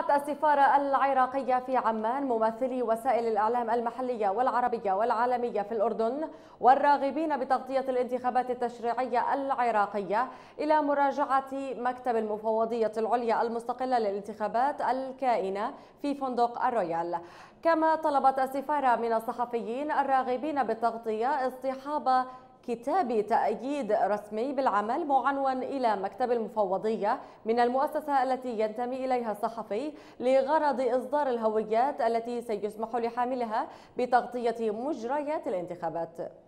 دعت السفارة العراقية في عمان ممثلي وسائل الإعلام المحلية والعربية والعالمية في الأردن والراغبين بتغطية الانتخابات التشريعية العراقية إلى مراجعة مكتب المفوضية العليا المستقلة للانتخابات الكائنة في فندق الرويال كما طلبت السفارة من الصحفيين الراغبين بالتغطية اصطحاب كتاب تأييد رسمي بالعمل معنون إلى مكتب المفوضية من المؤسسة التي ينتمي إليها الصحفي لغرض إصدار الهويات التي سيسمح لحاملها بتغطية مجريات الانتخابات